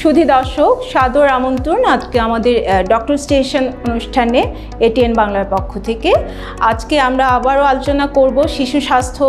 সুধী দর্শক সাদর আমন্ত্রণ আজকে আমাদের ডক্টর স্টেশন অনুষ্ঠানে এটিএন বাংলার পক্ষ থেকে আজকে আমরা আবারও আলোচনা করব শিশু স্বাস্থ্য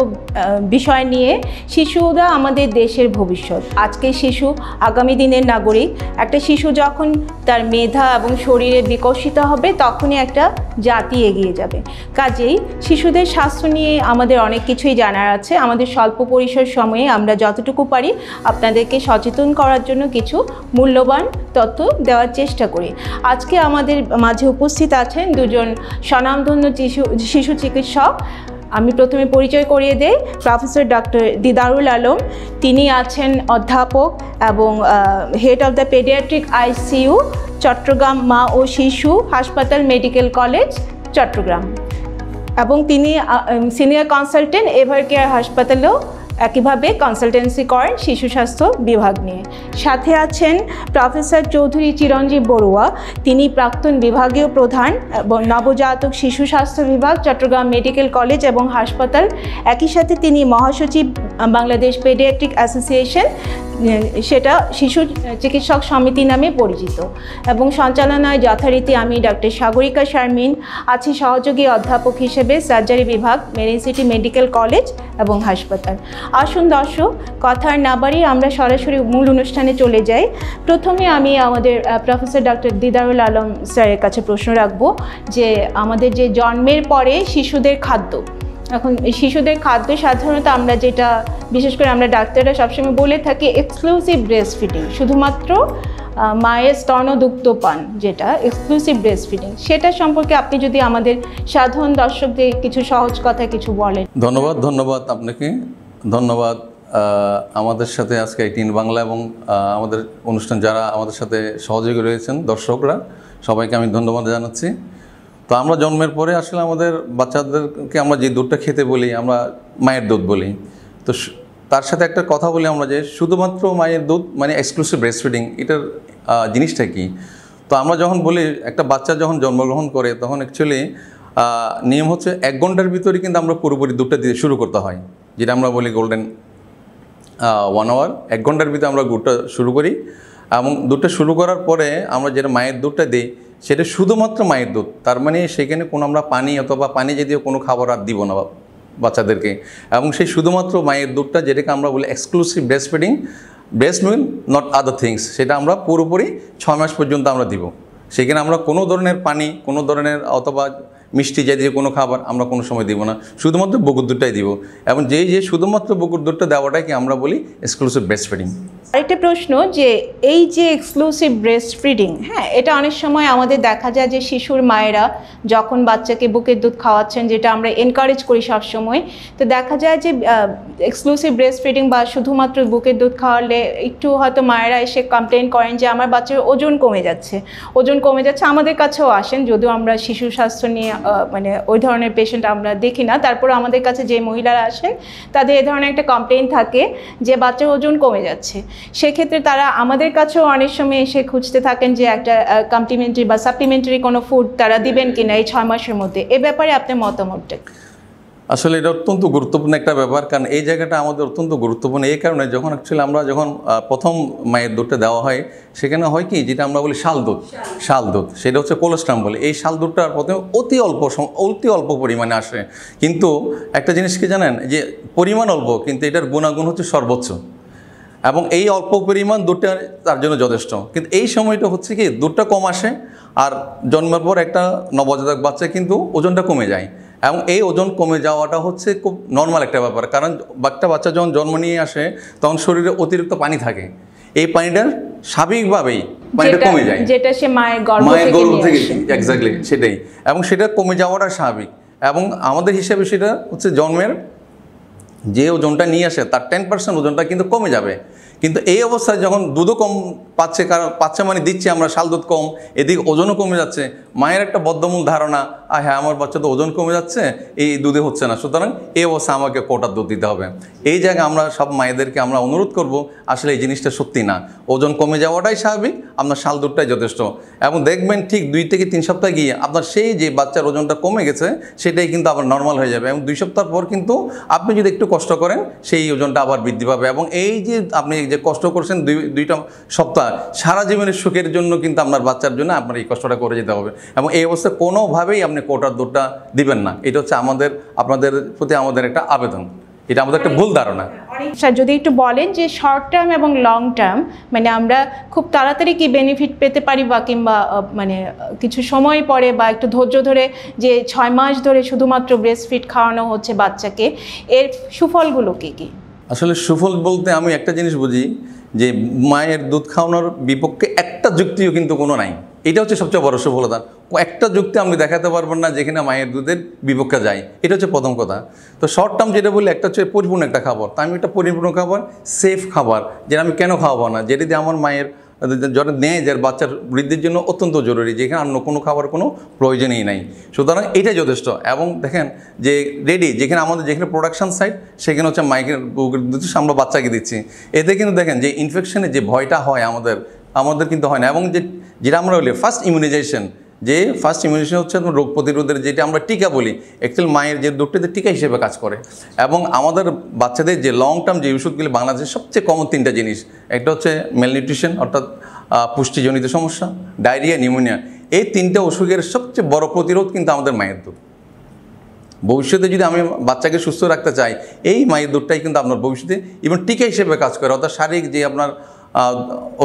বিষয় নিয়ে শিশুরা আমাদের দেশের ভবিষ্যৎ আজকে শিশু আগামী দিনের নাগরিক একটা শিশু যখন তার মেধা এবং শরীরে বিকশিত হবে তখনই একটা জাতি এগিয়ে যাবে কাজেই শিশুদের স্বাস্থ্য নিয়ে আমাদের অনেক কিছুই জানার আছে আমাদের স্বল্প পরিসর সময়ে আমরা যতটুকু পারি আপনাদেরকে সচেতন করার জন্য কিছু মূল্যবান তথ্য দেওয়ার চেষ্টা করি আজকে আমাদের মাঝে উপস্থিত আছেন দুজন স্বনামধন্য শিশু শিশু চিকিৎসক আমি প্রথমে পরিচয় করিয়ে দেই প্রফেসর ডক্টর দিদারুল আলম তিনি আছেন অধ্যাপক এবং head of the pediatric ICU Chattogram মা ও শিশু হাসপাতাল মেডিকেল কলেজ চট্টগ্রাম এবং তিনি সিনিয়র কনসালটেন্ট এভার কেয়ার হাসপাতালেও একইভাবে কনসালটেন্সি করেন শিশু স্বাস্থ্য বিভাগ নিয়ে সাথে আছেন প্রফেসর চৌধুরী চিরঞ্জীব বড়ুয়া তিনি প্রাক্তন বিভাগীয় প্রধান নবজাতক শিশু স্বাস্থ্য বিভাগ চট্টগ্রাম মেডিকেল কলেজ এবং হাসপাতাল একই সাথে তিনি মহাসচিব বাংলাদেশ পেডিয়াট্রিক অ্যাসোসিয়েশন সেটা শিশু চিকিৎসক সমিতি নামে পরিচিত এবং সঞ্চালনায় যথারীতি আমি ডক্টর সাগরিকা শারমিন আছি সহযোগী অধ্যাপক হিসেবে সার্জারি বিভাগ মেরিন সিটি মেডিকেল কলেজ এবং হাসপাতাল আসুন দর্শক কথার না বাড়িয়ে আমরা সরাসরি মূল অনুষ্ঠানে চলে যাই প্রথমে আমি আমাদের প্রফেসর ডক্টর দিদারুল আলম স্যারের কাছে প্রশ্ন রাখব যে আমাদের যে জন্মের পরে শিশুদের খাদ্য এখন শিশুদের খাদ্য সাধারণত আমরা যেটা বিশেষ করে আমরা ডাক্তাররা সবসময় বলে থাকি এক্সক্লুসিভ ব্রেস্ট ফিডিং শুধুমাত্র মায়ের দুগ্ধ পান যেটা এক্সক্লুসিভ ব্রেস্ট ফিডিং সেটা সম্পর্কে আপনি যদি আমাদের সাধারণ দর্শকদের কিছু সহজ কথা কিছু বলেন ধন্যবাদ ধন্যবাদ আপনাকে ধন্যবাদ আমাদের সাথে আজকে আইটিন বাংলা এবং আমাদের অনুষ্ঠান যারা আমাদের সাথে সহযোগী রয়েছেন দর্শকরা সবাইকে আমি ধন্যবাদ জানাচ্ছি তো আমরা জন্মের পরে আসলে আমাদের বাচ্চাদেরকে আমরা যে দুধটা খেতে বলি আমরা মায়ের দুধ বলি তো তার সাথে একটা কথা বলি আমরা যে শুধুমাত্র মায়ের দুধ মানে এক্সক্লুসিভ ব্রেস্ট ফিডিং এটার জিনিসটা কি তো আমরা যখন বলি একটা বাচ্চা যখন জন্মগ্রহণ করে তখন অ্যাকচুয়ালি নিয়ম হচ্ছে এক ঘন্টার ভিতরে কিন্তু আমরা পুরোপুরি দুধটা দিতে শুরু করতে হয় যেটা আমরা বলি গোল্ডেন ওয়ান আওয়ার এক ঘন্টার ভিতরে আমরা গুড়টা শুরু করি এবং দুধটা শুরু করার পরে আমরা যেটা মায়ের দুধটা দিই সেটা শুধুমাত্র মায়ের দুধ তার মানে সেখানে কোনো আমরা পানি অথবা পানি জাতীয় কোনো খাবার আর দিব না বাচ্চাদেরকে এবং সেই শুধুমাত্র মায়ের দুধটা যেটাকে আমরা বলি exclusive breast feeding breast milk not other things সেটা আমরা পুরোপুরি ছয় মাস পর্যন্ত আমরা দিব সেখানে আমরা কোনো ধরনের পানি কোনো ধরনের অথবা মিষ্টি জাতীয় কোনো খাবার আমরা কোনো সময় দিব না শুধুমাত্র বকুর দুধটাই দিব এবং যেই যে শুধুমাত্র বকুর দুধটা দেওয়াটাকে আমরা বলি এক্সক্লুসিভ ব্রেস্ট ফিডিং আরেকটা প্রশ্ন যে এই যে এক্সক্লুসিভ ব্রেস্ট ফিডিং হ্যাঁ এটা অনেক সময় আমাদের দেখা যায় যে শিশুর মায়েরা যখন বাচ্চাকে বুকের দুধ খাওয়াচ্ছেন যেটা আমরা এনকারেজ করি সবসময় তো দেখা যায় যে এক্সক্লুসিভ ব্রেস্ট ফিডিং বা শুধুমাত্র বুকের দুধ খাওয়ালে একটু হয়তো মায়েরা এসে কমপ্লেন করেন যে আমার বাচ্চার ওজন কমে যাচ্ছে ওজন কমে যাচ্ছে আমাদের কাছেও আসেন যদিও আমরা শিশু স্বাস্থ্য নিয়ে মানে ওই ধরনের পেশেন্ট আমরা দেখি না তারপর আমাদের কাছে যে মহিলারা আসেন তাদের এ ধরনের একটা কমপ্লেন থাকে যে বাচ্চার ওজন কমে যাচ্ছে সেক্ষেত্রে তারা আমাদের কাছেও অনেক সময় এসে খুঁজতে থাকেন যে একটা কমপ্লিমেন্টারি বা সাপ্লিমেন্টারি কোনো ফুড তারা দিবেন কিনা এই ছয় মাসের মধ্যে এ ব্যাপারে আপনার মতামতটা আসলে এটা অত্যন্ত গুরুত্বপূর্ণ একটা ব্যাপার কারণ এই জায়গাটা আমাদের অত্যন্ত গুরুত্বপূর্ণ এই কারণে যখন অ্যাকচুয়ালি আমরা যখন প্রথম মায়ের দুধটা দেওয়া হয় সেখানে হয় কি যেটা আমরা বলি শাল দুধ শাল দুধ সেটা হচ্ছে কোলেস্ট্রাম বলে এই শাল দুধটা প্রথমে অতি অল্প অতি অল্প পরিমাণে আসে কিন্তু একটা জিনিস কি জানেন যে পরিমাণ অল্প কিন্তু এটার গুণাগুণ হচ্ছে সর্বোচ্চ এবং এই অল্প পরিমাণ দুধটা তার জন্য যথেষ্ট কিন্তু এই সময়টা হচ্ছে কি দুধটা কম আসে আর জন্মের পর একটা নবজাতক বাচ্চা কিন্তু ওজনটা কমে যায় এবং এই ওজন কমে যাওয়াটা হচ্ছে খুব নর্মাল একটা ব্যাপার কারণ বাচ্চা বাচ্চা যখন জন্ম নিয়ে আসে তখন শরীরে অতিরিক্ত পানি থাকে এই পানিটা স্বাভাবিকভাবেই পানিটা কমে যায় যেটা সে মায়ের মায়ের গর্ভ থেকে এক্স্যাক্টলি সেটাই এবং সেটা কমে যাওয়াটা স্বাভাবিক এবং আমাদের হিসাবে সেটা হচ্ছে জন্মের যে ওজনটা নিয়ে আসে তার টেন পার্সেন্ট ওজনটা কিন্তু কমে যাবে কিন্তু এই অবস্থায় যখন দুধও কম পাচ্ছে কারণ পাচ্ছে মানে দিচ্ছে আমরা শাল দুধ কম এদিকে ওজনও কমে যাচ্ছে মায়ের একটা বদ্ধমূল ধারণা আর হ্যাঁ আমার বাচ্চা তো ওজন কমে যাচ্ছে এই দুধে হচ্ছে না সুতরাং এ অবস্থা আমাকে কোটার দুধ দিতে হবে এই জায়গায় আমরা সব মায়েদেরকে আমরা অনুরোধ করব আসলে এই জিনিসটা সত্যি না ওজন কমে যাওয়াটাই স্বাভাবিক আপনার শাল দুধটাই যথেষ্ট এবং দেখবেন ঠিক দুই থেকে তিন সপ্তাহ গিয়ে আপনার সেই যে বাচ্চার ওজনটা কমে গেছে সেটাই কিন্তু আবার নর্মাল হয়ে যাবে এবং দুই সপ্তাহ পর কিন্তু আপনি যদি একটু কষ্ট করেন সেই ওজনটা আবার বৃদ্ধি পাবে এবং এই যে আপনি যে কষ্ট করছেন দুই দুইটা সপ্তাহ অবস্থা সারা জীবনের সুখের জন্য কিন্তু আপনার বাচ্চার জন্য আপনার এই কষ্টটা করে যেতে হবে এবং এই অবস্থা কোনোভাবেই আপনি কোটার দোটা দিবেন না এটা হচ্ছে আমাদের আপনাদের প্রতি আমাদের একটা আবেদন এটা আমাদের একটা ভুল ধারণা স্যার যদি একটু বলেন যে শর্ট টার্ম এবং লং টার্ম মানে আমরা খুব তাড়াতাড়ি কি বেনিফিট পেতে পারি বা কিংবা মানে কিছু সময় পরে বা একটু ধৈর্য ধরে যে ছয় মাস ধরে শুধুমাত্র ব্রেস্ট ফিট খাওয়ানো হচ্ছে বাচ্চাকে এর সুফলগুলো কী কী আসলে সুফল বলতে আমি একটা জিনিস বুঝি যে মায়ের দুধ খাওয়ানোর বিপক্ষে একটা যুক্তিও কিন্তু কোনো নাই এটা হচ্ছে সবচেয়ে বড় সফলতা একটা যুক্তি আমি দেখাতে পারবো না যেখানে মায়ের দুধের বিপক্ষে যায় এটা হচ্ছে প্রথম কথা তো শর্ট টার্ম যেটা বলি একটা হচ্ছে পরিপূর্ণ একটা খাবার তা আমি একটা পরিপূর্ণ খাবার সেফ খাবার যেটা আমি কেন খাওয়াবো না যেটা দিয়ে আমার মায়ের জনের আচ্ছা, নেয় যার বাচ্চার বৃদ্ধির জন্য অত্যন্ত জরুরি যেখানে অন্য কোনো খাবার কোনো প্রয়োজনই নাই সুতরাং এটা যথেষ্ট এবং দেখেন যে রেডি যেখানে আমাদের যেখানে প্রোডাকশান সাইট সেখানে হচ্ছে মাইকের আমরা বাচ্চাকে দিচ্ছি এতে কিন্তু দেখেন যে ইনফেকশনের যে ভয়টা হয় আমাদের আমাদের কিন্তু হয় না এবং যে যেটা আমরা বলি ফার্স্ট ইমিউনাইজেশন যে ফার্স্ট ইমিউনিশন হচ্ছে রোগ প্রতিরোধের যেটা আমরা টিকা বলি অ্যাকচুয়ালি মায়ের যে রোগটিতে টিকা হিসেবে কাজ করে এবং আমাদের বাচ্চাদের যে লং টার্ম যে ওষুধগুলি বাংলাদেশের সবচেয়ে কমন তিনটা জিনিস একটা হচ্ছে মেলনিউট্রিশন অর্থাৎ পুষ্টিজনিত সমস্যা ডায়রিয়া নিউমোনিয়া এই তিনটা অসুখের সবচেয়ে বড় প্রতিরোধ কিন্তু আমাদের মায়ের দুধ ভবিষ্যতে যদি আমি বাচ্চাকে সুস্থ রাখতে চাই এই মায়ের দুধটাই কিন্তু আপনার ভবিষ্যতে ইভেন টিকা হিসেবে কাজ করে অর্থাৎ শারীরিক যে আপনার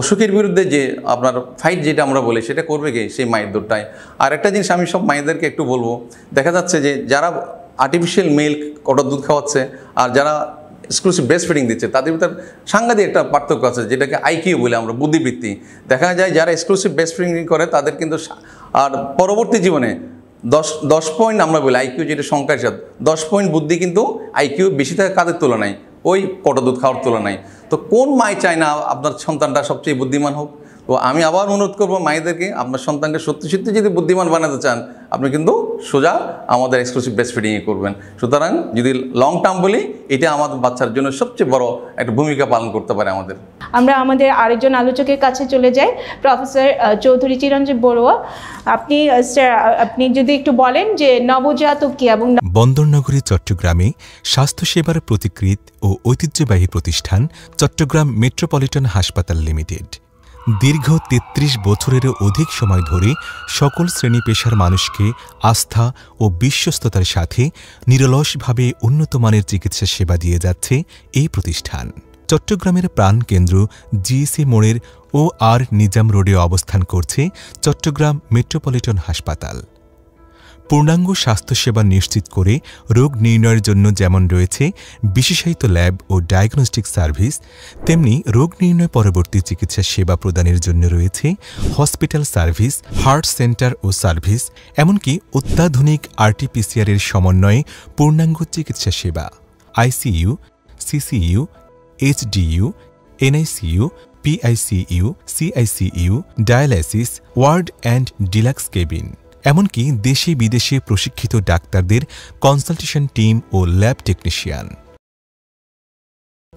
অসুখের বিরুদ্ধে যে আপনার ফাইট যেটা আমরা বলি সেটা করবে কি সেই মায়ের দুধটায় আর একটা জিনিস আমি সব মায়েদেরকে একটু বলবো দেখা যাচ্ছে যে যারা আর্টিফিশিয়াল মিল্ক কটার দুধ খাওয়াচ্ছে আর যারা এক্সক্লুসিভ ব্রেস্ট ফিডিং দিচ্ছে তাদের ভিতরে সাংঘাতিক একটা পার্থক্য আছে যেটাকে আইকিউ বলে আমরা বুদ্ধিবৃত্তি দেখা যায় যারা এক্সক্লুসিভ ব্রেস্ট ফিডিং করে তাদের কিন্তু আর পরবর্তী জীবনে দশ দশ পয়েন্ট আমরা বলি আইকিউ যেটা সংখ্যা হিসাব দশ পয়েন্ট বুদ্ধি কিন্তু আইকিউ বেশি থাকে কাদের তুলনায় ওই কটা দুধ খাওয়ার তুলনায় তো কোন মাই চায় না আপনার সন্তানটা সবচেয়ে বুদ্ধিমান হোক তো আমি আবার অনুরোধ করবো মায়েদেরকে আপনার সন্তানকে সত্যি সত্যি যদি বুদ্ধিমান বানাতে চান আপনি কিন্তু সোজা আমাদের এক্সক্লুসিভ বেস্ট ফিডিংয়ে করবেন সুতরাং যদি লং টার্ম বলি এটা আমাদের বাচ্চার জন্য সবচেয়ে বড় একটা ভূমিকা পালন করতে পারে আমাদের আমরা আমাদের আরেকজন আলোচকের কাছে চলে যাই প্রফেসর চৌধুরী চিরঞ্জীব বড়ুয়া আপনি স্যার আপনি যদি একটু বলেন যে নবজাতক কি এবং বন্দরনগরী চট্টগ্রামে স্বাস্থ্যসেবার প্রতিকৃত ও ঐতিহ্যবাহী প্রতিষ্ঠান চট্টগ্রাম মেট্রোপলিটন হাসপাতাল লিমিটেড দীর্ঘ ৩৩ বছরেরও অধিক সময় ধরে সকল শ্রেণী পেশার মানুষকে আস্থা ও বিশ্বস্ততার সাথে নিরলসভাবে উন্নতমানের চিকিৎসা সেবা দিয়ে যাচ্ছে এই প্রতিষ্ঠান চট্টগ্রামের প্রাণকেন্দ্র জিএসি মোড়ের ও আর নিজাম রোডে অবস্থান করছে চট্টগ্রাম মেট্রোপলিটন হাসপাতাল পূর্ণাঙ্গ স্বাস্থ্যসেবা নিশ্চিত করে রোগ নির্ণয়ের জন্য যেমন রয়েছে বিশেষায়িত ল্যাব ও ডায়াগনস্টিক সার্ভিস তেমনি রোগ নির্ণয় পরবর্তী চিকিৎসা সেবা প্রদানের জন্য রয়েছে হসপিটাল সার্ভিস হার্ট সেন্টার ও সার্ভিস এমনকি অত্যাধুনিক আরটিপিসিআরের সমন্বয়ে পূর্ণাঙ্গ চিকিৎসা সেবা ICU CCU HDU NICU PICU CICU dialysis ward and deluxe cabin এমনকি দেশে বিদেশে প্রশিক্ষিত ডাক্তারদের কনসালটেশন টিম ও ল্যাব টেকনিশিয়ান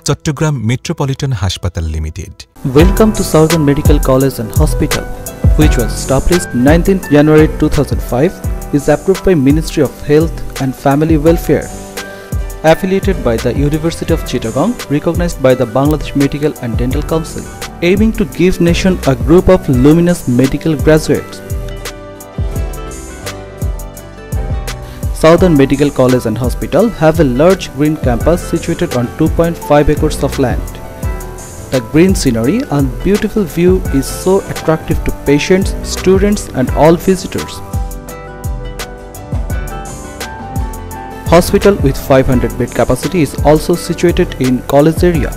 চট্টগ্রাম মেট্রোপলিটন হাসপাতাল limited welcome to southern medical college and hospital which was established 19th January 2005 is approved by Ministry of Health and Family Welfare affiliated by the University of Chittagong recognized by the Bangladesh Medical and Dental Council aiming to give nation a group of luminous medical graduates Southern Medical College and Hospital have a large green campus situated on 2.5 acres of land. The green scenery and beautiful view is so attractive to patients, students and all visitors. Hospital with 500 bed capacity is also situated in college area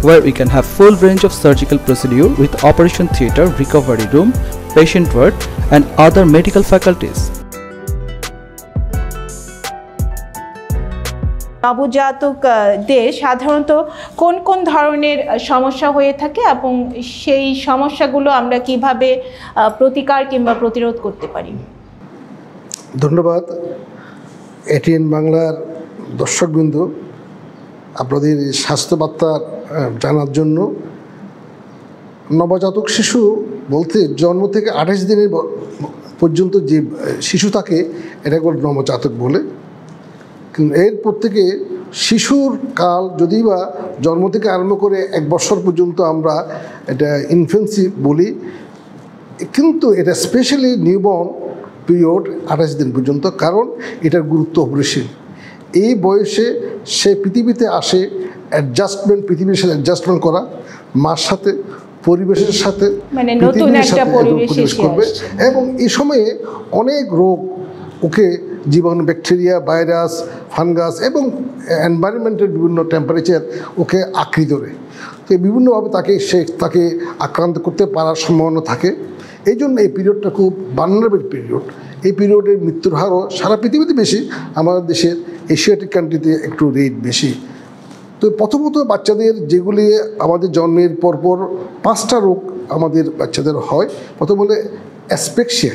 where we can have full range of surgical procedure with operation theatre, recovery room, patient ward and other medical faculties. দেশ সাধারণত কোন কোন ধরনের সমস্যা হয়ে থাকে এবং সেই সমস্যাগুলো আমরা কিভাবে প্রতিকার কিংবা প্রতিরোধ করতে পারি ধন্যবাদ এটিএন বাংলার দর্শকবৃন্দ আপনাদের স্বাস্থ্যবার্তা জানার জন্য নবজাতক শিশু বলতে জন্ম থেকে আঠাশ দিনের পর্যন্ত যে শিশু থাকে এটাকে নবজাতক বলে এর প্রত্যেকে শিশুর কাল যদি বা জন্ম থেকে আরম্ভ করে এক বছর পর্যন্ত আমরা এটা ইনফেন্সি বলি কিন্তু এটা স্পেশালি নিউবর্ন পিরিয়ড আঠাশ দিন পর্যন্ত কারণ এটার গুরুত্ব অপরিসীম এই বয়সে সে পৃথিবীতে আসে অ্যাডজাস্টমেন্ট পৃথিবীর সাথে অ্যাডজাস্টমেন্ট করা মার সাথে পরিবেশের সাথে মানে পৃথিবীর সাথে করবে এবং এই সময়ে অনেক রোগ ওকে জীবাণু ব্যাকটেরিয়া ভাইরাস ফানগাস এবং এনভায়রনমেন্টের বিভিন্ন টেম্পারেচার ওকে আঁকড়ি ধরে তো বিভিন্নভাবে তাকে সে তাকে আক্রান্ত করতে পারার সম্ভাবনা থাকে এই জন্য এই পিরিয়ডটা খুব বান্নারবেল পিরিয়ড এই পিরিয়ডের মৃত্যুর হারও সারা পৃথিবীতে বেশি আমাদের দেশের এশিয়াটিক কান্ট্রিতে একটু রেট বেশি তো প্রথমত বাচ্চাদের যেগুলি আমাদের জন্মের পরপর পাঁচটা রোগ আমাদের বাচ্চাদের হয় প্রথম হলে অ্যাসপেক্সিয়া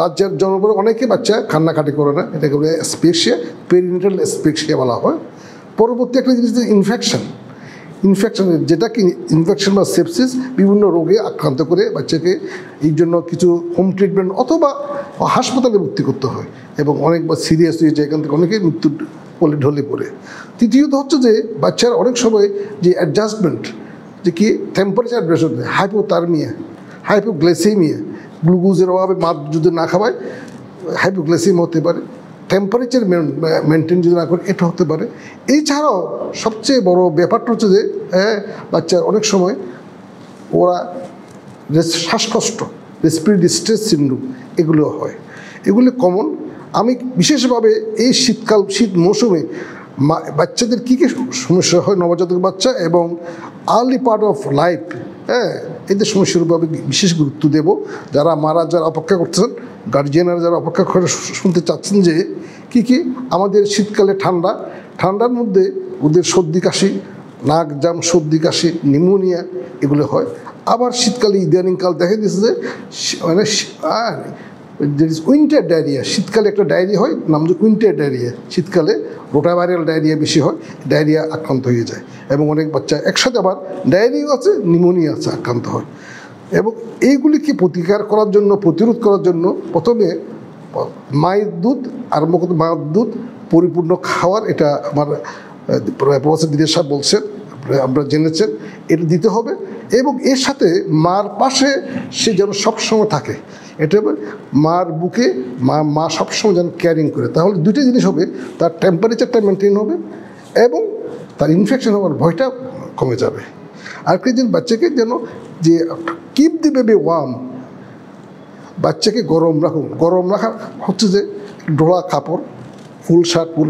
রাজ্যের জনগণ অনেকে বাচ্চা কান্নাকাটি করে না এটাকে বলে স্পেশিয়া পেরিনেটাল স্পেশিয়া বলা হয় পরবর্তী একটা জিনিস ইনফেকশন ইনফেকশন যেটা কি ইনফেকশন বা সেপসিস বিভিন্ন রোগে আক্রান্ত করে বাচ্চাকে এই জন্য কিছু হোম ট্রিটমেন্ট অথবা হাসপাতালে ভর্তি করতে হয় এবং অনেকবার সিরিয়াস হয়ে যায় এখান থেকে অনেকেই মৃত্যু পলে ঢলে পড়ে তৃতীয়ত হচ্ছে যে বাচ্চার অনেক সময় যে অ্যাডজাস্টমেন্ট যে কি টেম্পারেচার অ্যাডজাস্টমেন্ট হাইপোথার্মিয়া হাইপোগ্লাইসেমিয়া গ্লুকোজের অভাবে মাপ যদি না খাওয়ায় হাইপোগ্লাইসিম হতে পারে টেম্পারেচার মেনটেন যদি না করে এটা হতে পারে এছাড়াও সবচেয়ে বড় ব্যাপারটা হচ্ছে যে হ্যাঁ বাচ্চার অনেক সময় ওরা শ্বাসকষ্ট রেসপিরি ডিস্ট্রেস সিন্ড্রোম এগুলো হয় এগুলো কমন আমি বিশেষভাবে এই শীতকাল শীত মৌসুমে বাচ্চাদের কী কী সমস্যা হয় নবজাতক বাচ্চা এবং আর্লি পার্ট অফ লাইফ হ্যাঁ এদের সমস্যারূপভাবে বিশেষ গুরুত্ব দেব যারা মারা যারা অপেক্ষা করতেছেন গার্জিয়ানরা যারা অপেক্ষা করে শুনতে চাচ্ছেন যে কি কি আমাদের শীতকালে ঠান্ডা ঠান্ডার মধ্যে ওদের সর্দি কাশি নাক জাম সর্দি কাশি নিমোনিয়া এগুলো হয় আবার শীতকালে ইদানিংকাল দেখা দিয়েছে যে মানে দের ইজ উইন্টার ডায়রিয়া শীতকালে একটা ডায়রিয়া হয় নাম যে উইন্টার ডায়রিয়া শীতকালে রোটাভাইরাল ডায়রিয়া বেশি হয় ডায়রিয়া আক্রান্ত হয়ে যায় এবং অনেক বাচ্চা একসাথে আবার ডায়রিয়াও আছে নিমোনিয়া আছে আক্রান্ত হয় এবং এইগুলিকে প্রতিকার করার জন্য প্রতিরোধ করার জন্য প্রথমে মায়ের দুধ আর মায়ের দুধ পরিপূর্ণ খাওয়ার এটা আমার প্রফেসর দিদের সাহেব বলছেন আমরা জেনেছেন এটা দিতে হবে এবং এর সাথে মার পাশে সে যেন সবসময় থাকে এটা মার বুকে মা মা সবসময় যেন ক্যারিং করে তাহলে দুটি জিনিস হবে তার টেম্পারেচারটা মেনটেন হবে এবং তার ইনফেকশন হওয়ার ভয়টা কমে যাবে আর কি যেন বাচ্চাকে যেন যে কিপ দি বেবি ওয়ার্ম বাচ্চাকে গরম রাখুন গরম রাখা হচ্ছে যে ডোলা কাপড় ফুল শার্ট ফুল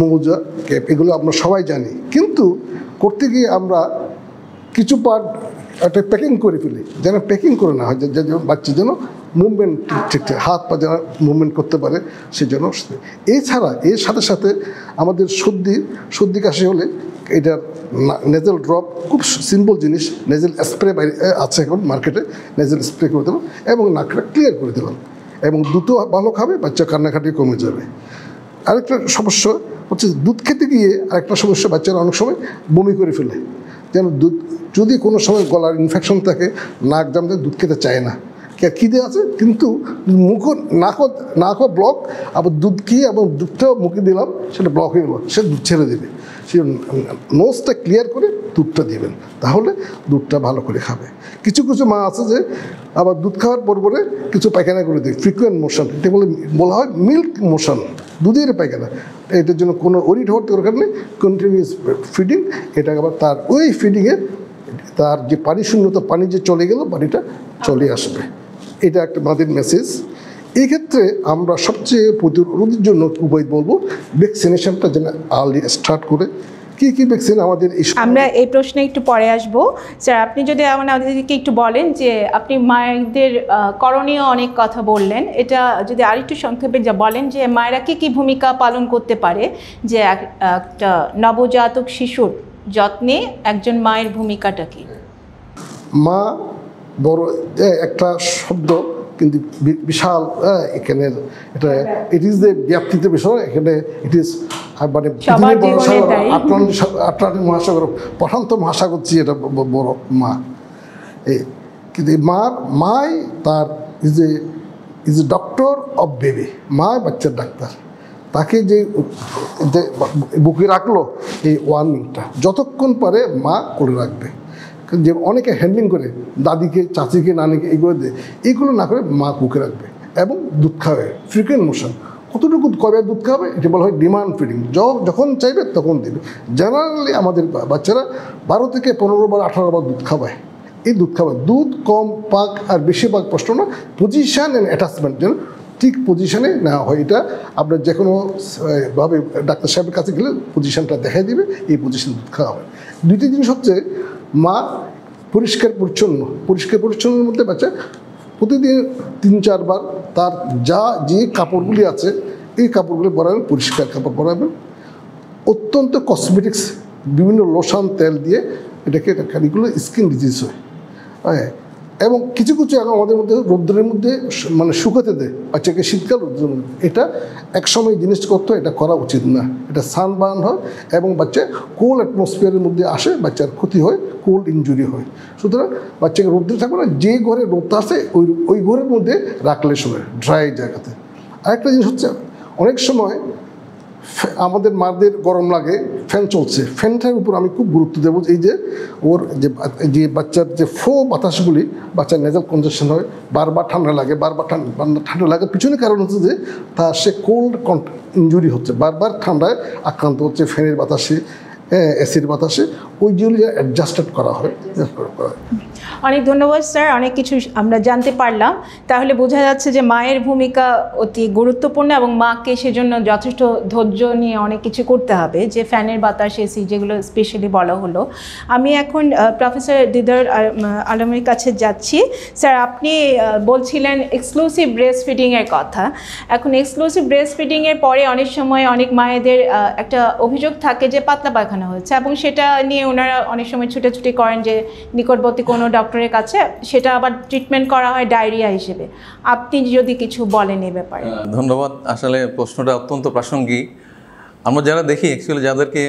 মৌজা ক্যাপ এগুলো আমরা সবাই জানি কিন্তু করতে গিয়ে আমরা কিছু পার্ট একটা প্যাকিং করে ফেলি যেন প্যাকিং করে না হয় যে বাচ্চা যেন মুভমেন্ট ঠিকঠাক হাত পা যেন মুভমেন্ট করতে পারে সেজন্য এছাড়া এর সাথে সাথে আমাদের সর্দি সর্দি কাশি হলে এটার নেজেল ড্রপ খুব সিম্পল জিনিস নেজেল স্প্রে আছে এখন মার্কেটে নেজেল স্প্রে করে দিলাম এবং নাকটা ক্লিয়ার করে দিলাম এবং দুটো ভালো খাবে বাচ্চা কান্নাকাটি কমে যাবে আরেকটা সমস্যা হচ্ছে দুধ খেতে গিয়ে আরেকটা সমস্যা বাচ্চারা অনেক সময় বমি করে ফেলে যেন দুধ যদি কোনো সময় গলার ইনফেকশন থাকে নাক জামতে দুধ খেতে চায় না খিদে আছে কিন্তু মুখ নাকও নাকও ব্লক আবার দুধ খেয়ে এবং দুধটাও মুখে দিলাম সেটা ব্লক হয়ে গেলো সে দুধ ছেড়ে দেবে সে নোজটা ক্লিয়ার করে দুধটা দিবেন তাহলে দুধটা ভালো করে খাবে কিছু কিছু মা আছে যে আবার দুধ খাওয়ার পর পরে কিছু পায়খানা করে দেয় ফ্রিকুয়েন্ট মোশন এটা বলে বলা হয় মিল্ক মোশন দুধের পায়খানা এটার জন্য কোনো ওরিট হওয়ার দরকার নেই কন্টিনিউস ফিডিং এটা আবার তার ওই ফিডিংয়ে তার যে পানি শূন্যতা পানি যে চলে গেল পানিটা চলে আসবে এটা একটা আমাদের মেসেজ এক্ষেত্রে আমরা সবচেয়ে প্রতিরোধের জন্য উপায় বলবো ভ্যাকসিনেশনটা যেন আর্লি স্টার্ট করে কী কী ভ্যাকসিন আমাদের আমরা এই প্রশ্নে একটু পরে আসব স্যার আপনি যদি আমাদেরকে একটু বলেন যে আপনি মায়েদের করণীয় অনেক কথা বললেন এটা যদি আরেকটু সংক্ষেপে যা বলেন যে মায়েরা কী কী ভূমিকা পালন করতে পারে যে একটা নবজাতক শিশুর যত্নে একজন মায়ের ভূমিকাটা কী মা বড় একটা শব্দ কিন্তু বিশাল এখানের এটা ইট ইজ দ্য ব্যাপ্তিতে বিষয় এখানে ইট ইজ মানে আটলান্টিক মহাসাগর প্রশান্ত মহাসাগর চেয়ে এটা বড় মা কিন্তু মার মাই তার is a is a doctor of baby মা বাচ্চার ডাক্তার তাকে যে বুকে রাখলো এই ওয়ার্নিংটা যতক্ষণ পারে মা করে রাখবে যে অনেকে হ্যান্ডলিং করে দাদিকে চাচিকে নানিকে এগুলো দেয় এগুলো না করে মা বুকে রাখবে এবং দুধ খাবে ফ্রিকুয়েন্ট মোশন কতটুকু কবে দুধ খাবে এটা বলা হয় ডিমান্ড ফিডিং যখন চাইবে তখন দেবে জেনারেলি আমাদের বাচ্চারা বারো থেকে পনেরো বার আঠারো বার দুধ খাবে এই দুধ খাবে দুধ কম পাক আর বেশি পাক প্রশ্ন না পজিশান অ্যান্ড অ্যাটাচমেন্ট যেন ঠিক পজিশানে নেওয়া হয় এটা আপনার যে কোনো ভাবে ডাক্তার সাহেবের কাছে গেলে পজিশানটা দেখা দিবে এই পজিশন দুধ খাওয়া হবে দ্বিতীয় জিনিস হচ্ছে মা পরিষ্কার পরিচ্ছন্ন পরিষ্কার পরিচ্ছন্নের মধ্যে বাচ্চা প্রতিদিন তিন চারবার তার যা যে কাপড়গুলি আছে এই কাপড়গুলি পরাবেন পরিষ্কার কাপড় পরাবেন অত্যন্ত কসমেটিক্স বিভিন্ন লোশান তেল দিয়ে এটাকে এটা খালিগুলো স্কিন ডিজিজ হয় হ্যাঁ এবং কিছু কিছু এখন আমাদের মধ্যে রৌদ্রের মধ্যে মানে শুকাতে দেয় বাচ্চাকে শীতকাল রৌদ্রের মধ্যে এটা একসময় জিনিস করতে এটা করা উচিত না এটা বান হয় এবং বাচ্চা কোল্ড অ্যাটমসফিয়ারের মধ্যে আসে বাচ্চার ক্ষতি হয় কোল্ড ইঞ্জুরি হয় সুতরাং বাচ্চাকে রৌদ্রে থাকবে না যে ঘরে রোদ আসে ওই ওই ঘরের মধ্যে রাখলে সময় ড্রাই জায়গাতে আরেকটা জিনিস হচ্ছে অনেক সময় আমাদের মারদের গরম লাগে ফ্যান চলছে ফ্যানটার উপর আমি খুব গুরুত্ব দেবো এই যে ওর যে যে বাচ্চার যে ফো বাতাসগুলি বাচ্চার নেজাল কনজেশন হয় বারবার ঠান্ডা লাগে বারবার ঠান্ডা ঠান্ডা লাগে পিছনে কারণ হচ্ছে যে তার সে কোল্ড ইঞ্জুরি হচ্ছে বারবার ঠান্ডায় আক্রান্ত হচ্ছে ফ্যানের বাতাসে এসির বাতাসে ওইগুলি অ্যাডজাস্টেড করা হয় করা হয় অনেক ধন্যবাদ স্যার অনেক কিছু আমরা জানতে পারলাম তাহলে বোঝা যাচ্ছে যে মায়ের ভূমিকা অতি গুরুত্বপূর্ণ এবং মাকে সেজন্য যথেষ্ট ধৈর্য নিয়ে অনেক কিছু করতে হবে যে ফ্যানের বাতাস এসি যেগুলো স্পেশালি বলা হলো আমি এখন প্রফেসর দিদার আলমের কাছে যাচ্ছি স্যার আপনি বলছিলেন এক্সক্লুসিভ ব্রেস্ট ফিডিংয়ের কথা এখন এক্সক্লুসিভ ব্রেস্ট ফিডিংয়ের পরে অনেক সময় অনেক মায়েদের একটা অভিযোগ থাকে যে পাতলা পায়খানা হচ্ছে এবং সেটা নিয়ে ওনারা অনেক সময় ছুটাছুটি করেন যে নিকটবর্তী কোনো ডক্টরের কাছে সেটা আবার ট্রিটমেন্ট করা হয় ডায়রিয়া হিসেবে আপনি যদি কিছু বলেন এ ব্যাপারে ধন্যবাদ আসলে প্রশ্নটা অত্যন্ত প্রাসঙ্গিক আমরা যারা দেখি অ্যাকচুয়ালি যাদেরকে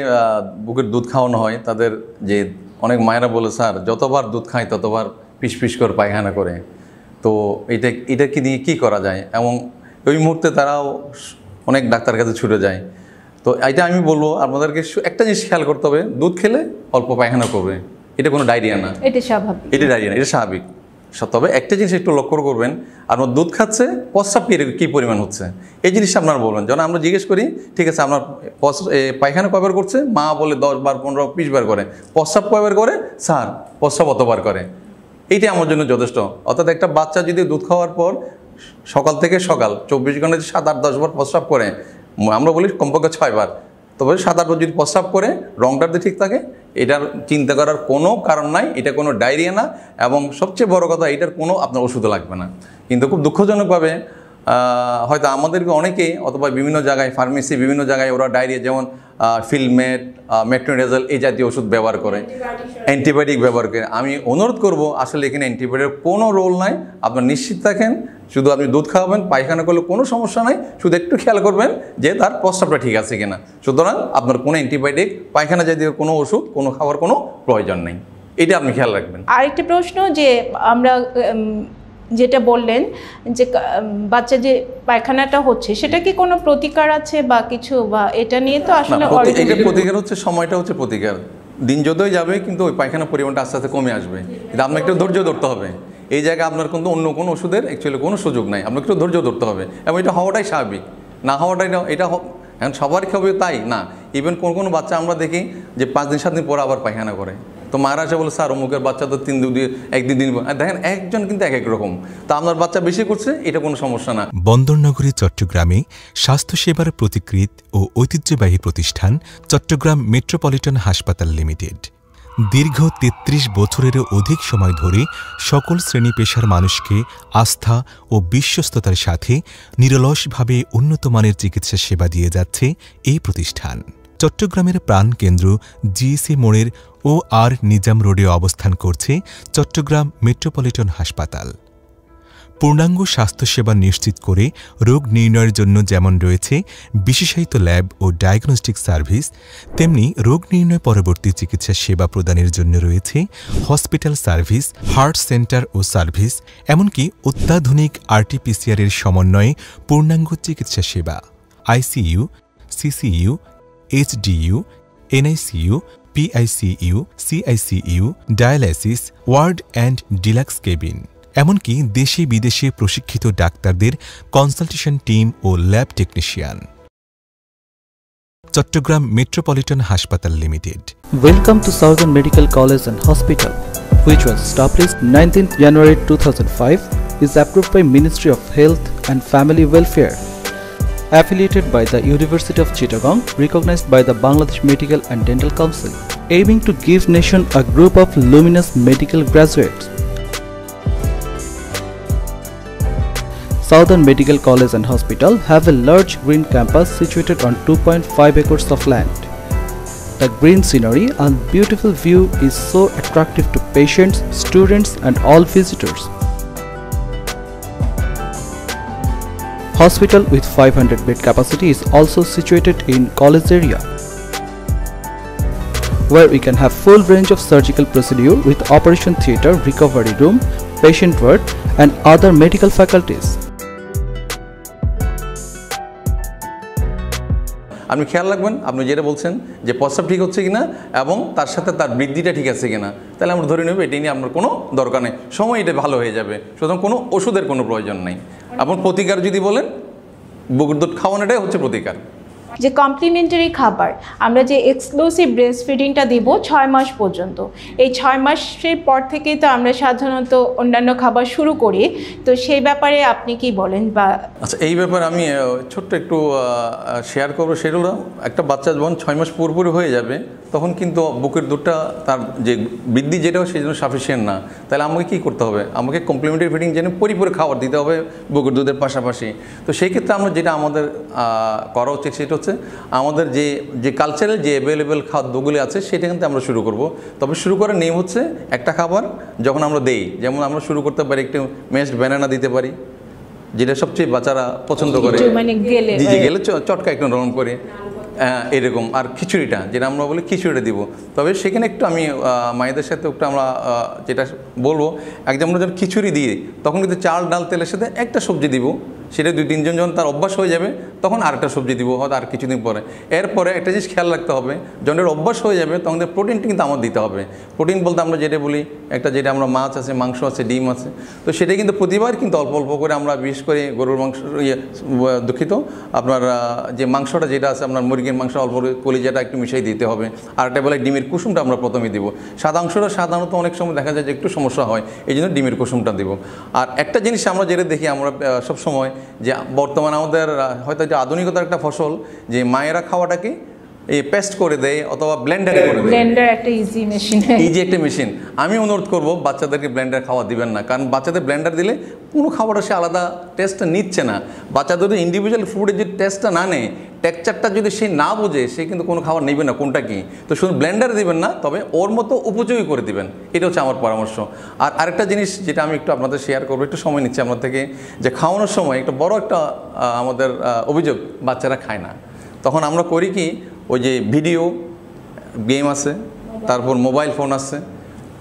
বুকের দুধ খাওয়ানো হয় তাদের যে অনেক মায়েরা বলে স্যার যতবার দুধ খায় ততবার পিস করে পায়খানা করে তো এটা এটা কি নিয়ে কী করা যায় এবং ওই মুহূর্তে তারাও অনেক ডাক্তার কাছে ছুটে যায় তো এটা আমি বলবো আপনাদেরকে একটা জিনিস খেয়াল করতে হবে দুধ খেলে অল্প পায়খানা করবে এটা কোনো ডায়রিয়া না এটা স্বাভাবিক এটা ডায়রিয়া না এটা স্বাভাবিক তবে একটা জিনিস একটু লক্ষ্য করবেন আপনার দুধ খাচ্ছে প্রস্রাব কী পরিমাণ হচ্ছে এই জিনিসটা আপনার বলবেন যখন আমরা জিজ্ঞেস করি ঠিক আছে আপনার পায়খানা কয়বার করছে মা বলে দশ বার পনেরো বিশ বার করে প্রস্রাব কয়বার করে স্যার প্রস্রাব অতবার করে এইটাই আমার জন্য যথেষ্ট অর্থাৎ একটা বাচ্চা যদি দুধ খাওয়ার পর সকাল থেকে সকাল চব্বিশ ঘন্টা সাত আট দশ বার প্রস্রাব করে আমরা বলি কমপক্ষে ছয়বার তবে সাত আট বার যদি প্রস্রাব করে রংটা ঠিক থাকে এটার চিন্তা করার কোনো কারণ নাই এটা কোনো ডায়রিয়া না এবং সবচেয়ে বড় কথা এটার কোনো আপনার ওষুধ লাগবে না কিন্তু খুব দুঃখজনকভাবে হয়তো আমাদেরকে অনেকে অথবা বিভিন্ন জায়গায় ফার্মেসি বিভিন্ন জায়গায় ওরা ডায়রিয়া যেমন ফিলমেট মেট্রোনেজাল এই জাতীয় ওষুধ ব্যবহার করে অ্যান্টিবায়োটিক ব্যবহার করে আমি অনুরোধ করব আসলে এখানে অ্যান্টিবায়োটিক কোনো রোল নাই আপনার নিশ্চিত থাকেন শুধু আপনি দুধ খাওয়াবেন পায়খানা করলে কোনো সমস্যা নাই শুধু একটু খেয়াল করবেন যে তার প্রস্তাবটা ঠিক আছে কিনা সুতরাং আপনার কোনো অ্যান্টিবায়োটিক পায়খানা জাতীয় কোনো ওষুধ কোনো খাওয়ার কোনো প্রয়োজন নেই এটা আপনি খেয়াল রাখবেন আরেকটা প্রশ্ন যে আমরা যেটা বললেন যে বাচ্চা যে পায়খানাটা হচ্ছে সেটা কি কোনো প্রতিকার আছে বা কিছু বা এটা নিয়ে তো আসলে প্রতিকার হচ্ছে সময়টা হচ্ছে প্রতিকার দিন যতই যাবে কিন্তু ওই পায়খানার পরিমাণটা আস্তে আস্তে কমে আসবে কিন্তু আপনাকে একটু ধৈর্য ধরতে হবে এই জায়গায় আপনার কিন্তু অন্য কোনো ওষুধের অ্যাকচুয়ালি কোনো সুযোগ নাই আপনাকে একটু ধৈর্য ধরতে হবে এবং এটা হওয়াটাই স্বাভাবিক না হওয়াটাই এটা এখন সবার হবে তাই না ইভেন কোন কোনো বাচ্চা আমরা দেখি যে পাঁচ দিন সাত দিন পর আবার পায়খানা করে তো মায়েরা এসে বলে স্যার অমুকের বাচ্চা তো তিন দুই একদিন দিন দেখেন একজন কিন্তু এক এক রকম তা আপনার বাচ্চা বেশি করছে এটা কোনো সমস্যা না বন্দরনগরী চট্টগ্রামে স্বাস্থ্যসেবার প্রতিকৃত ও ঐতিহ্যবাহী প্রতিষ্ঠান চট্টগ্রাম মেট্রোপলিটন হাসপাতাল লিমিটেড দীর্ঘ ৩৩ বছরেরও অধিক সময় ধরে সকল শ্রেণী পেশার মানুষকে আস্থা ও বিশ্বস্ততার সাথে নিরলসভাবে উন্নত মানের চিকিৎসা সেবা দিয়ে যাচ্ছে এই প্রতিষ্ঠান চট্টগ্রামের প্রাণকেন্দ্র জিএসি মোড়ের ও আর নিজাম রোডে অবস্থান করছে চট্টগ্রাম মেট্রোপলিটন হাসপাতাল পূর্ণাঙ্গ স্বাস্থ্যসেবা নিশ্চিত করে রোগ নির্ণয়ের জন্য যেমন রয়েছে বিশেষায়িত ল্যাব ও ডায়াগনস্টিক সার্ভিস তেমনি রোগ নির্ণয় পরবর্তী চিকিৎসা সেবা প্রদানের জন্য রয়েছে হসপিটাল সার্ভিস হার্ট সেন্টার ও সার্ভিস এমনকি অত্যাধুনিক আরটিপিসিআরের সমন্বয়ে পূর্ণাঙ্গ চিকিৎসা সেবা ICU CCU HDU NICU PICU CICU dialysis ward and deluxe cabin এমনকি দেশে বিদেশে প্রশিক্ষিত ডাক্তারদের কনসালটেশন টিম ও ল্যাব টেকনিশিয়ান চট্টগ্রাম মেট্রোপলিটন হাসপাতাল limited welcome to southern medical college and hospital which was January two thousand five is approved by ministry of health and family welfare affiliated by the University of Chittagong, recognized by the Bangladesh Medical and Dental Council, aiming to give nation a group of luminous medical graduates. Southern Medical College and Hospital have a large green campus situated on 2.5 acres of land. The green scenery and beautiful view is so attractive to patients, students and all visitors. hospital with 500 bed capacity is also situated in college area where we can have full range of surgical procedure with operation theater, recovery room, patient ward and other medical faculties. আপনি খেয়াল রাখবেন আপনি যেটা বলছেন যে প্রস্তাব ঠিক হচ্ছে কিনা এবং তার সাথে তার বৃদ্ধিটা ঠিক আছে কিনা তাহলে আমরা ধরে নেব এটি নিয়ে আপনার কোনো দরকার নেই সময় এটা ভালো হয়ে যাবে সুতরাং কোনো ওষুধের কোনো প্রয়োজন নেই আপনার প্রতিকার যদি বলেন বুকের দুধ খাওয়ানোটাই হচ্ছে প্রতিকার যে কমপ্লিমেন্টারি খাবার আমরা যে এক্সক্লুসিভ ব্রেস্ট ফিডিংটা দিব ছয় মাস পর্যন্ত এই ছয় মাসের পর থেকেই তো আমরা সাধারণত অন্যান্য খাবার শুরু করি তো সেই ব্যাপারে আপনি কি বলেন বা আচ্ছা এই ব্যাপারে আমি ছোট্ট একটু শেয়ার করবো সেগুলো একটা বাচ্চা যখন ছয় মাস পুরোপুরি হয়ে যাবে তখন কিন্তু বুকের দুধটা তার যে বৃদ্ধি যেটা সেই জন্য সাফিসিয়েন্ট না তাহলে আমাকে কি করতে হবে আমাকে কমপ্লিমেন্টারি ফিডিং যেন পরিপূরে খাবার দিতে হবে বুকের দুধের পাশাপাশি তো সেই ক্ষেত্রে আমরা যেটা আমাদের করা উচিত সেটা হচ্ছে আমাদের যে যে কালচারাল যে অ্যাভেলেবেল খাদ্যগুলি আছে সেটা কিন্তু আমরা শুরু করব তবে শুরু করার নিয়ম হচ্ছে একটা খাবার যখন আমরা দেই যেমন আমরা শুরু করতে পারি একটু মেস্ট ব্যানানা দিতে পারি যেটা সবচেয়ে বাচ্চারা পছন্দ করে জি মানে গেলে হ্যাঁ। চটকা একটু নরম করে হ্যাঁ, এরকম আর খিচুড়িটা যেটা আমরা বলি খিচুড়িটা দিব তবে সেখানে একটু আমি মায়েদের সাথে একটু আমরা যেটা বলবো একদম আমরা যখন খিচুড়ি দিই তখন কিন্তু চাল ডাল তেলের সাথে একটা সবজি দিব সেটা দুই তিনজন যখন তার অভ্যাস হয়ে যাবে তখন আরেকটা সবজি দিব হয়তো আর কিছুদিন পরে এরপরে একটা জিনিস খেয়াল রাখতে হবে জনের অভ্যাস হয়ে যাবে তখন প্রোটিনটা কিন্তু আমার দিতে হবে প্রোটিন বলতে আমরা যেটা বলি একটা যেটা আমরা মাছ আছে মাংস আছে ডিম আছে তো সেটা কিন্তু প্রতিবার কিন্তু অল্প অল্প করে আমরা বিশেষ করে গরুর মাংস ইয়ে দুঃখিত আপনার যে মাংসটা যেটা আছে আপনার মুরগির মাংস অল্প কলিজাটা একটু মিশিয়ে দিতে হবে আর একটা বলে ডিমের কুসুমটা আমরা প্রথমে দিব সাদা সাধারণত অনেক সময় দেখা যায় যে একটু সমস্যা হয় এই জন্য ডিমের কুসুমটা দিব আর একটা জিনিস আমরা যেটা দেখি আমরা সবসময় যে বর্তমানে আমাদের হয়তো যে আধুনিকতার একটা ফসল যে মায়েরা খাওয়াটাকে এই পেস্ট করে দেয় অথবা ব্লেন্ডারে করে দেয় ব্লেন্ডার একটা ইজি মেশিন ইজি একটা মেশিন আমি অনুরোধ করব বাচ্চাদেরকে ব্লেন্ডার খাওয়া দিবেন না কারণ বাচ্চাদের ব্লেন্ডার দিলে কোনো খাবারও সে আলাদা টেস্টটা নিচ্ছে না বাচ্চাদের যদি ইন্ডিভিজুয়াল ফুডের যদি টেস্টটা না নেয় টেক্সচারটা যদি সে না বোঝে সে কিন্তু কোনো খাবার নেবে না কোনটা কি তো শুধু ব্ল্যান্ডার দিবেন না তবে ওর মতো উপযোগী করে দিবেন এটা হচ্ছে আমার পরামর্শ আর আরেকটা জিনিস যেটা আমি একটু আপনাদের শেয়ার করবো একটু সময় নিচ্ছি আমার থেকে যে খাওয়ানোর সময় একটা বড় একটা আমাদের অভিযোগ বাচ্চারা খায় না তখন আমরা করি কি ওই যে ভিডিও গেম আছে তারপর মোবাইল ফোন আছে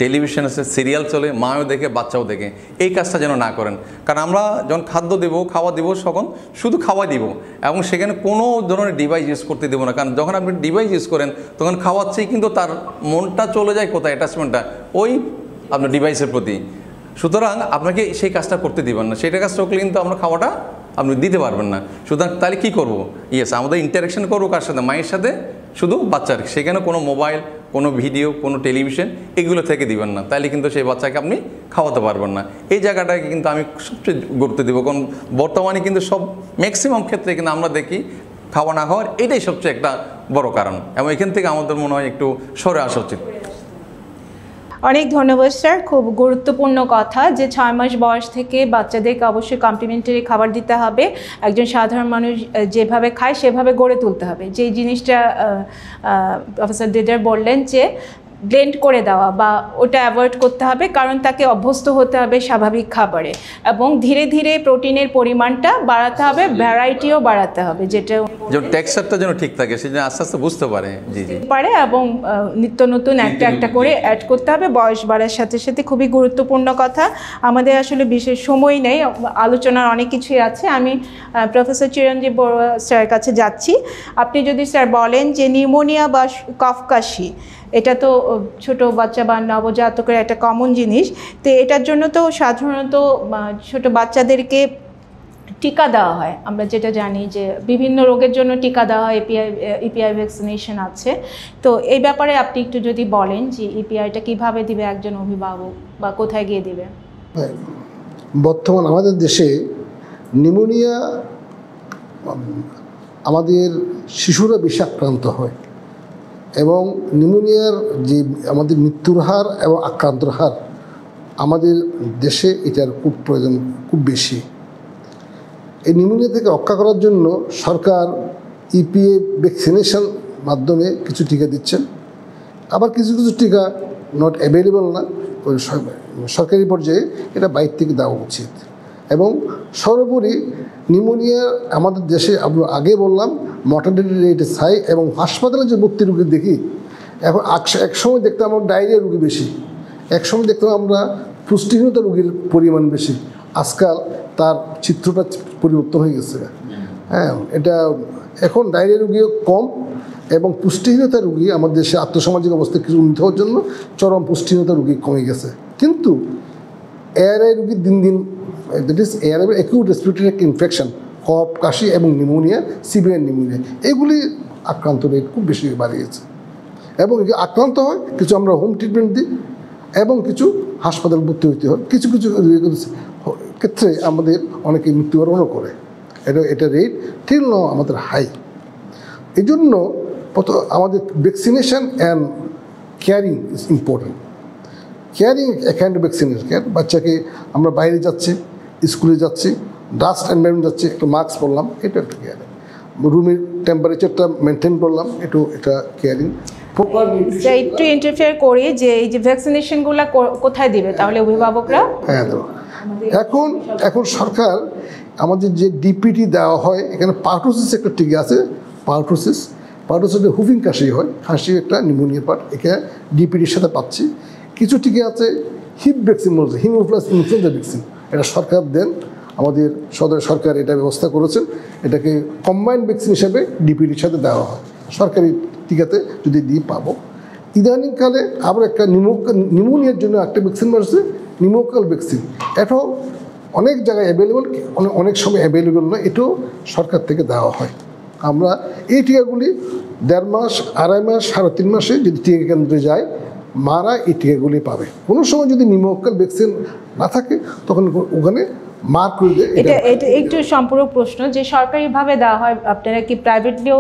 টেলিভিশন আছে সিরিয়াল চলে মাও দেখে বাচ্চাও দেখে এই কাজটা যেন না করেন কারণ আমরা যখন খাদ্য দেব খাওয়া দেব তখন শুধু খাওয়া দিব এবং সেখানে কোনো ধরনের ডিভাইস ইউজ করতে দেবো না কারণ যখন আপনি ডিভাইস ইউজ করেন তখন খাওয়াচ্ছেই কিন্তু তার মনটা চলে যায় কোথায় অ্যাটাচমেন্টটা ওই আপনার ডিভাইসের প্রতি সুতরাং আপনাকে সেই কাজটা করতে দিবেন না সেটা কাজটা করলে কিন্তু আমরা খাওয়াটা আপনি দিতে পারবেন না সুতরাং তাহলে কী করবো ইয়েস আমাদের ইন্টারাকশান করবো কার সাথে মায়ের সাথে শুধু বাচ্চার সেখানে কোনো মোবাইল কোনো ভিডিও কোনো টেলিভিশন এগুলো থেকে দিবেন না তাহলে কিন্তু সেই বাচ্চাকে আপনি খাওয়াতে পারবেন না এই জায়গাটাকে কিন্তু আমি সবচেয়ে গুরুত্ব দেবো কারণ বর্তমানে কিন্তু সব ম্যাক্সিমাম ক্ষেত্রে কিন্তু আমরা দেখি খাওয়া না খাওয়ার এটাই সবচেয়ে একটা বড় কারণ এবং এখান থেকে আমাদের মনে হয় একটু সরে আসা উচিত অনেক ধন্যবাদ স্যার খুব গুরুত্বপূর্ণ কথা যে ছয় মাস বয়স থেকে বাচ্চাদেরকে অবশ্যই কমপ্লিমেন্টারি খাবার দিতে হবে একজন সাধারণ মানুষ যেভাবে খায় সেভাবে গড়ে তুলতে হবে যে জিনিসটা প্রফেসর দিদার বললেন যে ব্লেন্ড করে দেওয়া বা ওটা অ্যাভয়েড করতে হবে কারণ তাকে অভ্যস্ত হতে হবে স্বাভাবিক খাবারে এবং ধীরে ধীরে প্রোটিনের পরিমাণটা বাড়াতে হবে ভ্যারাইটিও আচ্ছা, আচ্ছা। বাড়াতে হবে যেটা যেমন টেক্সচারটা যেন ঠিক থাকে সেটা আস্তে আস্তে বুঝতে পারে জি জি পারে এবং নিত্য নতুন একটা একটা করে অ্যাড করতে হবে বয়স বাড়ার সাথে সাথে খুবই গুরুত্বপূর্ণ কথা আমাদের আসলে বিশেষ সময় নেই আলোচনার অনেক কিছুই আছে আমি প্রফেসর চিরঞ্জীব বড়ুয়া স্যারের কাছে যাচ্ছি আপনি যদি স্যার বলেন যে নিউমোনিয়া বা কফকাশি এটা তো ছোট বাচ্চা বা নবজাতকের একটা কমন জিনিস তো এটার জন্য তো সাধারণত ছোট বাচ্চাদেরকে টিকা দেওয়া হয় আমরা যেটা জানি যে বিভিন্ন রোগের জন্য টিকা দেওয়া হয় এপিআই ইপিআই ভ্যাকসিনেশন আছে তো এই ব্যাপারে আপনি একটু যদি বলেন যে ইপিআইটা কিভাবে দিবে একজন অভিভাবক বা কোথায় গিয়ে দিবে বর্তমান আমাদের দেশে নিউমোনিয়া আমাদের শিশুরা বেশি আক্রান্ত হয় এবং নিউমোনিয়ার যে আমাদের মৃত্যুর হার এবং আক্রান্তর হার আমাদের দেশে এটার খুব প্রয়োজন খুব বেশি এই নিউমোনিয়া থেকে রক্ষা করার জন্য সরকার ইপিএ ভ্যাকসিনেশন মাধ্যমে কিছু টিকা দিচ্ছেন আবার কিছু কিছু টিকা নট অ্যাভেলেবল না সরকারি পর্যায়ে এটা বাইর থেকে দেওয়া উচিত এবং সর্বোপরি নিউমোনিয়া আমাদের দেশে আমরা আগে বললাম মর্টালিটি রেট সাই হাই এবং হাসপাতালে যে ভর্তি রুগী দেখি এখন একসময় দেখতাম আমরা ডায়রিয়া রুগী বেশি একসময় দেখতাম আমরা পুষ্টিহীনতা রুগীর পরিমাণ বেশি আজকাল তার চিত্রটা পরিবর্তন হয়ে গেছে হ্যাঁ এটা এখন ডায়রিয়া রুগীও কম এবং পুষ্টিহীনতা রুগী আমাদের দেশে আত্মসামাজিক অবস্থা কিছু উন্নতি হওয়ার জন্য চরম পুষ্টিহীনতা রুগী কমে গেছে কিন্তু এআরআই রুগীর দিন দিন that is ARI acute respiratory infection cough কাশি এবং নিউমোনিয়া সিভিয়ার নিউমোনিয়া এগুলি আক্রান্ত রেট খুব বেশি বাড়িয়েছে এবং আক্রান্ত হয় কিছু আমরা হোম ট্রিটমেন্ট দিই এবং কিছু হাসপাতাল ভর্তি হইতে হয় কিছু কিছু ক্ষেত্রে আমাদের অনেকে মৃত্যুবরণও করে এটা এটা রেট নয় আমাদের হাই এই জন্য আমাদের vaccination and caring is important caring a kind ভ্যাকসিনের কেয়ার বাচ্চাকে আমরা বাইরে যাচ্ছি স্কুলে যাচ্ছি ডাস্ট এনভায়রনমেন্ট যাচ্ছে একটু মাস্ক পরলাম এটা একটা কেয়ারিং রুমের টেম্পারেচারটা মেনটেন করলাম একটু এটা কেয়ারিং আচ্ছা, একটু ইন্টারফেয়ার করি যে এই যে ভ্যাকসিনেশনগুলো কোথায় দিবে হ্যাঁ। তাহলে অভিভাবকরা হ্যাঁ তো এখন এখন সরকার আমাদের যে ডিপিটি দেওয়া হয় এখানে পার্টোসিস একটা টিকে আছে পার্টোসিস পার্টোসিসে হুভিং কাশি হয় কাশি একটা নিমোনিয়া পার্ট এখানে ডিপিটির সাথে পাচ্ছি কিছু টিকে আছে হিপ ভ্যাকসিন বলছে হিমোপ্লাস ইনফ্লুয়েঞ্জা ভ্যাকসিন এটা সরকার দেন আমাদের সদর সরকার এটা ব্যবস্থা করেছেন এটাকে কম্বাইন্ড ভ্যাকসিন হিসাবে ডিপিডির সাথে দেওয়া হয় সরকারি টিকাতে যদি দিয়ে পাবো ইদানিংকালে আবার একটা নিমোকাল নিমোনিয়ার জন্য একটা ভ্যাকসিন বাড়ছে নিমোকাল ভ্যাকসিন এটাও অনেক জায়গায় অ্যাভেলেবল অনেক সময় অ্যাভেলেবল নয় এটাও সরকার থেকে দেওয়া হয় আমরা এই টিকাগুলি দেড় মাস আড়াই মাস সাড়ে তিন মাসে যদি টিকা কেন্দ্রে যায় মারা এই টিকাগুলি পাবে কোনো সময় যদি নিমোকাল ভ্যাকসিন না থাকে তখন ওখানে এটা এটা সম্পূর্ণ প্রশ্ন যে সরকারিভাবে দেওয়া হয় প্রাইভেটলিও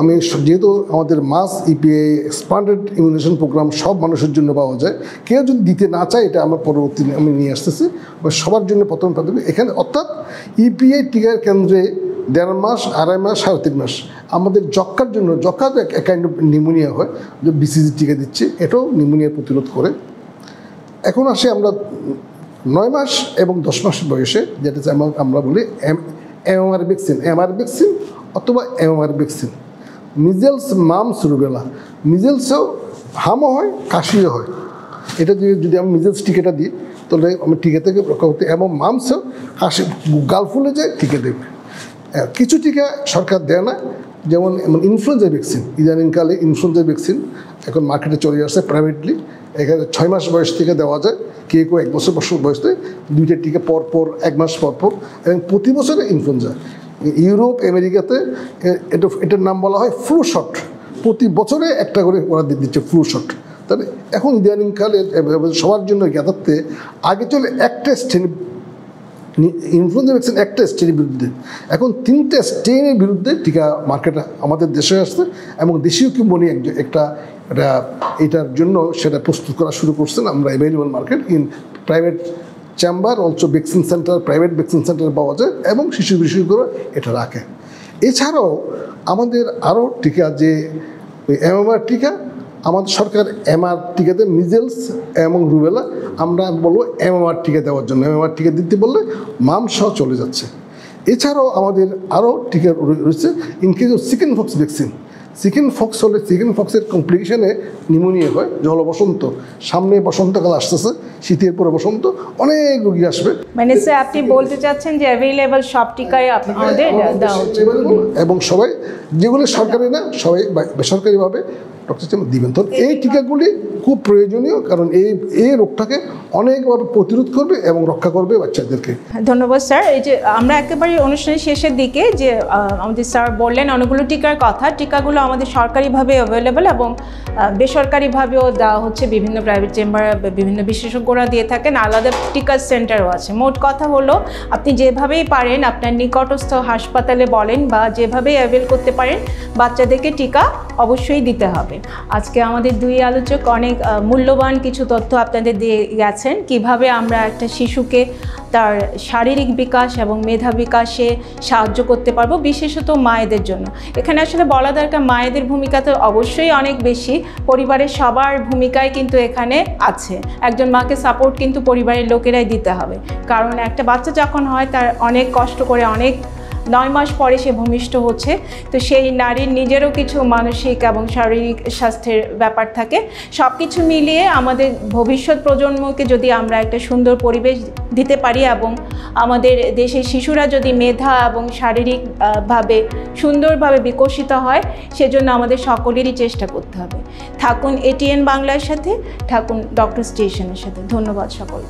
আমি যেহেতু আমাদের মাস এক্সপান্ডেড প্রোগ্রাম সব মানুষের জন্য পাওয়া যায় কেউ যদি দিতে না চায় এটা আমরা পরবর্তী আমি নিয়ে আসতেছি বা সবার জন্য প্রথম প্রাথমিক এখানে অর্থাৎ ইপিএ টিকার কেন্দ্রে দেড় মাস আড়াই মাস সাড়ে তিন মাস আমাদের যক্ষার জন্য যক্ষা তো নিউমোনিয়া হয় যে বিসিজি টিকা দিচ্ছে এটাও নিউমোনিয়া প্রতিরোধ করে এখন আসে আমরা নয় মাস এবং দশ মাস বয়সে যেটা আমরা বলি M MR vaccine MR vaccine অথবা MR vaccine measles mumps rubella মিজেলসেও হামও হয় কাশিও হয় এটা যদি যদি আমি মিজেলস টিকাটা দিই তাহলে আমি টিকা থেকে রক্ষা করতে এবং মামসও কাশি গাল ফুলে যায় টিকা দেবে কিছু টিকা সরকার দেয় না যেমন ইনফ্লুয়েঞ্জা ভ্যাকসিন ইদানিংকালে ইনফ্লুয়েঞ্জা ভ্যাকসিন এখন মার্কেটে চলে আসছে প্রাইভেটলি এখানে ছয় মাস বয়স থেকে দেওয়া যায় কে কেউ এক বছর বছর বয়স থেকে দুইটা টিকা পর পর এক মাস পর পর এবং প্রতি বছরে ইনফ্লুয়েঞ্জা ইউরোপ আমেরিকাতে এটা এটার নাম বলা হয় ফ্লু শট প্রতি বছরে একটা করে ওরা দিচ্ছে ফ্লু শট তাহলে এখন ইদানিংকালে সবার জন্য জ্ঞাতার্থে আগে চলে একটা স্টেন ইনফ্লুয়েঞ্জা ভ্যাকসিন একটা স্ট্রেনের বিরুদ্ধে এখন তিনটা স্টেনের বিরুদ্ধে টিকা মার্কেটে আমাদের দেশে আসছে এবং দেশীয় মনে একটা এটা এটার জন্য সেটা প্রস্তুত করা শুরু করছেন আমরা available market in private chamber also vaccine centre private vaccine centre পাওয়া যায় এবং শিশু বিশেষজ্ঞরা এটা রাখে এছাড়াও আমাদের আরও টিকা যে এমএমআর টিকা আমাদের সরকার এমআর টিকাতে মিজেলস এবং রুবেলা আমরা বলবো এমএমআর টিকা দেওয়ার জন্য এমএমআর টিকা দিতে বললে মাম চলে যাচ্ছে এছাড়াও আমাদের আরও টিকা রয়েছে in case of chickenpox vaccine chickenpox হলে চিকেন ফক্সের কমপ্লিকেশনে নিমোনিয়া হয় জল বসন্ত সামনে বসন্তকাল আসতেছে শীতের পরে বসন্ত অনেক রোগী আসবে মানে স্যার আপনি বলতে চাচ্ছেন যে অ্যাভেলেবল সব টিকাই আপনাদের হ্যাঁ, এবং সবাই যেগুলো সরকারি না সবাই বেসরকারিভাবে ডক্টর দিবেন তো এই টিকাগুলি খুব প্রয়োজনীয় কারণ এই এই রোগটাকে অনেকভাবে প্রতিরোধ করবে এবং রক্ষা করবে বাচ্চাদেরকে ধন্যবাদ স্যার এই যে আমরা একেবারে অনুষ্ঠানের শেষের দিকে যে আমাদের স্যার বললেন অনেকগুলো টিকার কথা টিকাগুলো আমাদের সরকারিভাবে অ্যাভেলেবল এবং বেসরকারিভাবেও দেওয়া হচ্ছে বিভিন্ন প্রাইভেট চেম্বার বিভিন্ন বিশেষজ্ঞরা দিয়ে থাকেন আলাদা টিকা সেন্টারও আছে মোট কথা হলো আপনি যেভাবেই পারেন আপনার নিকটস্থ হাসপাতালে বলেন বা যেভাবেই অ্যাভেল করতে পারেন বাচ্চাদেরকে টিকা অবশ্যই দিতে হবে আজকে আমাদের দুই আলোচক অনেক মূল্যবান কিছু তথ্য আপনাদের দিয়ে গেছেন কিভাবে আমরা একটা শিশুকে তার শারীরিক বিকাশ এবং মেধা বিকাশে সাহায্য করতে পারবো বিশেষত মায়েদের জন্য এখানে আসলে বলা দরকার মায়েদের ভূমিকা তো অবশ্যই অনেক বেশি পরিবারের সবার ভূমিকায় কিন্তু এখানে আছে একজন মাকে সাপোর্ট কিন্তু পরিবারের লোকেরাই দিতে হবে কারণ একটা বাচ্চা যখন হয় তার অনেক কষ্ট করে অনেক নয় মাস পরে সে ভূমিষ্ঠ হচ্ছে তো সেই নারীর নিজেরও কিছু মানসিক এবং শারীরিক স্বাস্থ্যের ব্যাপার থাকে সব কিছু মিলিয়ে আমাদের ভবিষ্যৎ প্রজন্মকে যদি আমরা একটা সুন্দর পরিবেশ দিতে পারি এবং আমাদের দেশের শিশুরা যদি মেধা এবং শারীরিকভাবে সুন্দরভাবে বিকশিত হয় সেজন্য আমাদের সকলেরই চেষ্টা করতে হবে থাকুন এটিএন বাংলার সাথে থাকুন ডক্টর স্টেশনের সাথে ধন্যবাদ সকলকে